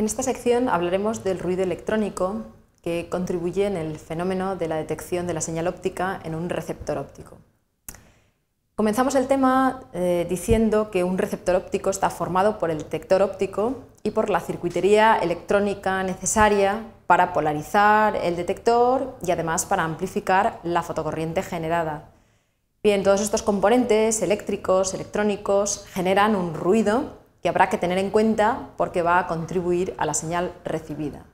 En esta sección hablaremos del ruido electrónico que contribuye en el fenómeno de la detección de la señal óptica en un receptor óptico. Comenzamos el tema eh, diciendo que un receptor óptico está formado por el detector óptico y por la circuitería electrónica necesaria para polarizar el detector y además para amplificar la fotocorriente generada. Bien, todos estos componentes eléctricos, electrónicos, generan un ruido habrá que tener en cuenta porque va a contribuir a la señal recibida.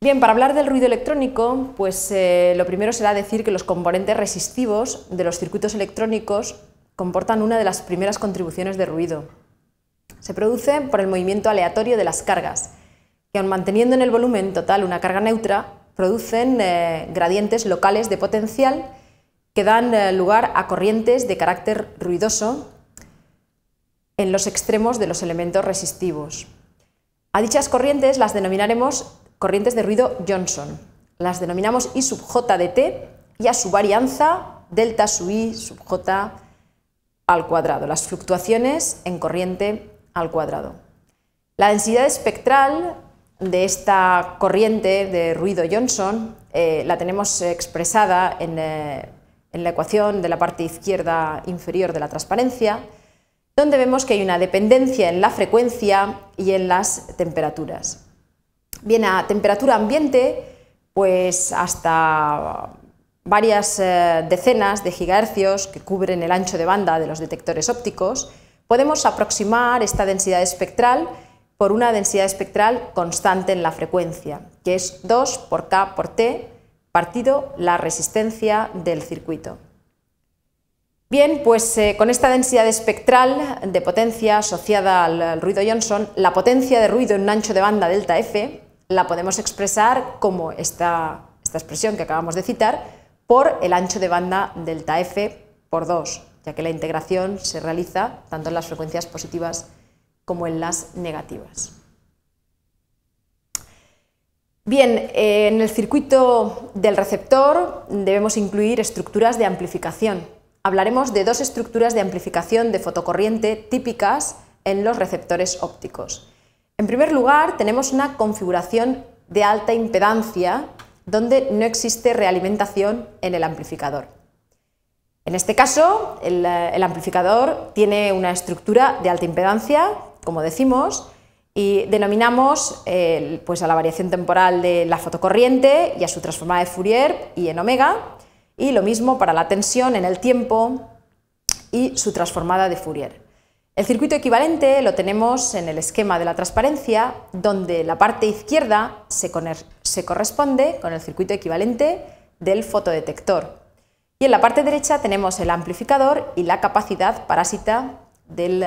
Bien, para hablar del ruido electrónico, pues eh, lo primero será decir que los componentes resistivos de los circuitos electrónicos comportan una de las primeras contribuciones de ruido. Se produce por el movimiento aleatorio de las cargas, que aun manteniendo en el volumen total una carga neutra, producen eh, gradientes locales de potencial que dan eh, lugar a corrientes de carácter ruidoso en los extremos de los elementos resistivos. A dichas corrientes las denominaremos corrientes de ruido Johnson. Las denominamos I sub J de T y a su varianza delta sub I sub J al cuadrado, las fluctuaciones en corriente al cuadrado. La densidad espectral de esta corriente de ruido Johnson eh, la tenemos expresada eh, en la ecuación de la parte izquierda inferior de la transparencia donde vemos que hay una dependencia en la frecuencia y en las temperaturas. Bien, a temperatura ambiente, pues hasta varias eh, decenas de gigahercios que cubren el ancho de banda de los detectores ópticos, podemos aproximar esta densidad espectral por una densidad espectral constante en la frecuencia, que es 2 por K por T partido la resistencia del circuito. Bien, pues eh, con esta densidad espectral de potencia asociada al, ruido Johnson, la potencia de ruido en un ancho de banda delta F la podemos expresar como esta, expresión que acabamos de citar por el ancho de banda delta F por 2, ya que la integración se realiza tanto en las frecuencias positivas como en las negativas. Bien, eh, en el circuito del receptor debemos incluir estructuras de amplificación hablaremos de dos estructuras de amplificación de fotocorriente típicas en los receptores ópticos. En primer lugar, tenemos una configuración de alta impedancia donde no existe realimentación en el amplificador. En este caso, el, eh, amplificador tiene una estructura de alta impedancia, como decimos, y denominamos eh, pues a la variación temporal de la fotocorriente y a su transformada de Fourier y en omega, y lo mismo para la tensión en el tiempo y su transformada de Fourier. El circuito equivalente lo tenemos en el esquema de la transparencia, donde la parte izquierda se, corresponde con el circuito equivalente del fotodetector. Y en la parte derecha tenemos el amplificador y la capacidad parásita del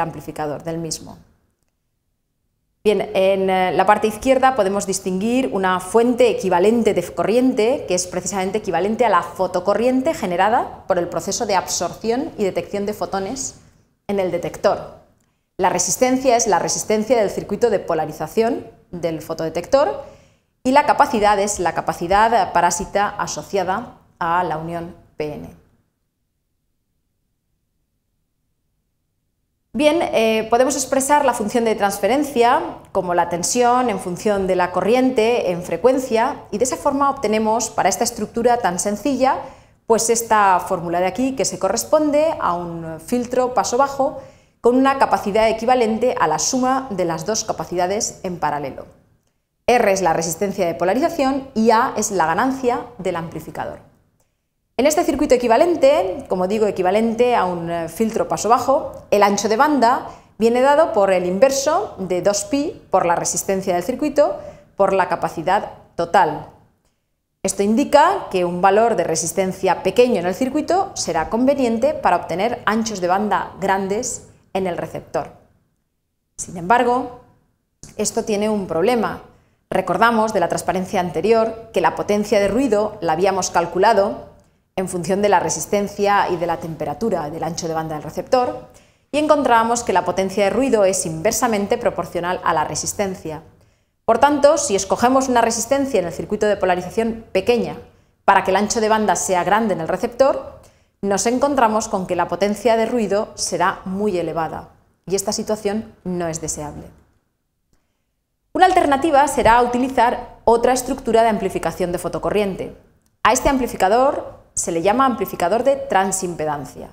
amplificador, del mismo. Bien, en eh, la parte izquierda podemos distinguir una fuente equivalente de corriente, que es precisamente equivalente a la fotocorriente generada por el proceso de absorción y detección de fotones en el detector. La resistencia es la resistencia del circuito de polarización del fotodetector y la capacidad es la capacidad parásita asociada a la unión PN. Bien, eh, podemos expresar la función de transferencia como la tensión en función de la corriente en frecuencia y de esa forma obtenemos para esta estructura tan sencilla pues esta fórmula de aquí que se corresponde a un filtro paso bajo con una capacidad equivalente a la suma de las dos capacidades en paralelo. R es la resistencia de polarización y A es la ganancia del amplificador. En este circuito equivalente, como digo, equivalente a un eh, filtro paso bajo, el ancho de banda viene dado por el inverso de 2pi por la resistencia del circuito por la capacidad total. Esto indica que un valor de resistencia pequeño en el circuito será conveniente para obtener anchos de banda grandes en el receptor. Sin embargo, esto tiene un problema. Recordamos de la transparencia anterior que la potencia de ruido la habíamos calculado en función de la resistencia y de la temperatura del ancho de banda del receptor, y encontramos que la potencia de ruido es inversamente proporcional a la resistencia. Por tanto, si escogemos una resistencia en el circuito de polarización pequeña para que el ancho de banda sea grande en el receptor, nos encontramos con que la potencia de ruido será muy elevada y esta situación no es deseable. Una alternativa será utilizar otra estructura de amplificación de fotocorriente. A este amplificador se le llama amplificador de transimpedancia.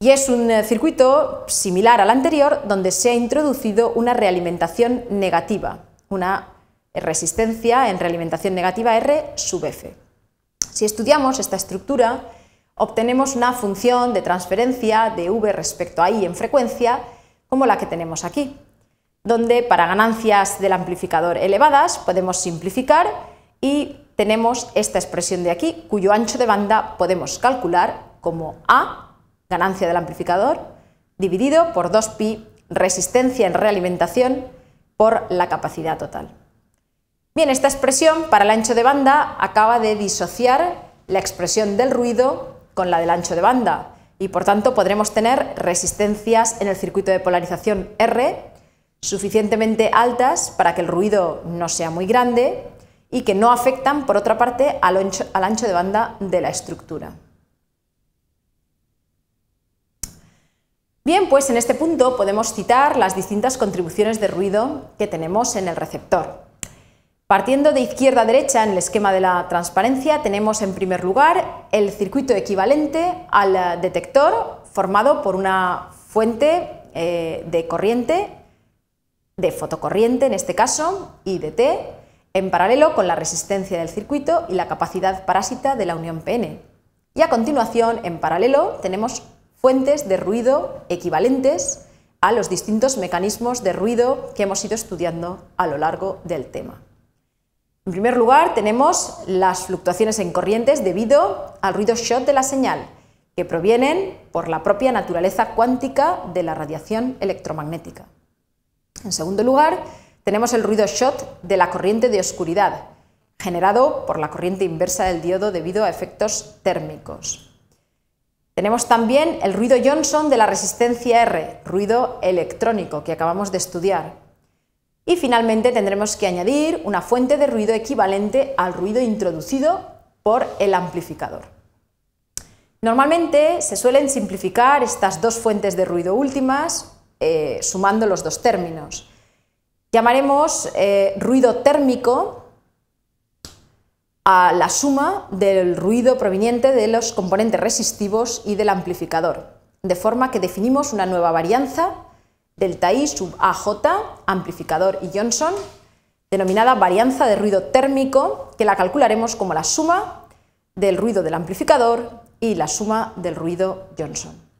Y es un eh, circuito similar al anterior donde se ha introducido una realimentación negativa, una resistencia en realimentación negativa R sub F. Si estudiamos esta estructura, obtenemos una función de transferencia de V respecto a I en frecuencia como la que tenemos aquí, donde para ganancias del amplificador elevadas podemos simplificar y tenemos esta expresión de aquí, cuyo ancho de banda podemos calcular como A, ganancia del amplificador, dividido por 2pi, resistencia en realimentación, por la capacidad total. Bien, esta expresión para el ancho de banda acaba de disociar la expresión del ruido con la del ancho de banda y por tanto podremos tener resistencias en el circuito de polarización R suficientemente altas para que el ruido no sea muy grande y que no afectan, por otra parte, al ancho, de banda de la estructura. Bien, pues en este punto podemos citar las distintas contribuciones de ruido que tenemos en el receptor. Partiendo de izquierda a derecha en el esquema de la transparencia, tenemos en primer lugar el circuito equivalente al detector formado por una fuente eh, de corriente, de fotocorriente en este caso, y de t en paralelo con la resistencia del circuito y la capacidad parásita de la unión PN. Y a continuación, en paralelo, tenemos fuentes de ruido equivalentes a los distintos mecanismos de ruido que hemos ido estudiando a lo largo del tema. En primer lugar, tenemos las fluctuaciones en corrientes debido al ruido shot de la señal, que provienen por la propia naturaleza cuántica de la radiación electromagnética. En segundo lugar, tenemos el ruido shot de la corriente de oscuridad, generado por la corriente inversa del diodo debido a efectos térmicos. Tenemos también el ruido Johnson de la resistencia R, ruido electrónico, que acabamos de estudiar. Y finalmente tendremos que añadir una fuente de ruido equivalente al ruido introducido por el amplificador. Normalmente se suelen simplificar estas dos fuentes de ruido últimas eh, sumando los dos términos. Llamaremos eh, ruido térmico a la suma del ruido proveniente de los componentes resistivos y del amplificador, de forma que definimos una nueva varianza delta I sub AJ, amplificador y Johnson, denominada varianza de ruido térmico, que la calcularemos como la suma del ruido del amplificador y la suma del ruido Johnson.